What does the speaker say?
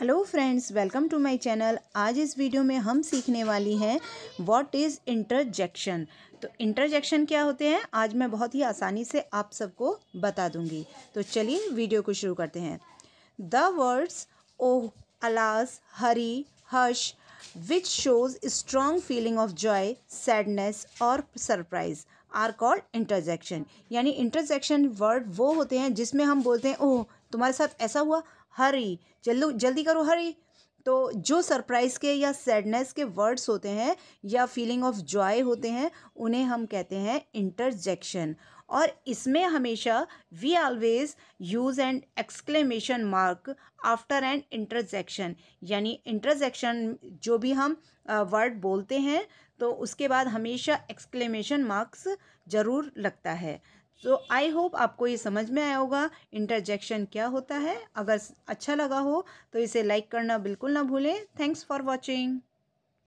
hello friends welcome to my channel आज इस video में हम सीखने वाली हैं व्हाट इज़ इंटरजेक्शन तो इंटरजेक्शन क्या होते हैं आज मैं बहुत ही आसानी से आप सबको बता दूंगी तो चलिए वीडियो को शुरू करते हैं the words oh alas hurrah hush which shows strong feeling of joy sadness और सरप्राइज़ आर कॉल्ड इंटरजेक्शन यानी इंटरजेक्शन वर्ड वो होते हैं जिसमें हम बोलते हैं ओह oh, तुम्हारे साथ ऐसा हुआ हरी चलो जल्दी करो हरी तो जो सरप्राइज़ के या सैडनेस के वर्ड्स होते हैं या फीलिंग ऑफ जॉय होते हैं उन्हें हम कहते हैं इंटरजेक्शन और इसमें हमेशा we always use and exclamation mark after and interjection यानी इंटरजेक्शन जो भी हम वर्ड बोलते हैं तो उसके बाद हमेशा एक्सक्लेमेशन मार्क्स ज़रूर लगता है सो आई होप आपको ये समझ में आया होगा इंटरजेक्शन क्या होता है अगर अच्छा लगा हो तो इसे लाइक करना बिल्कुल ना भूलें थैंक्स फॉर वॉचिंग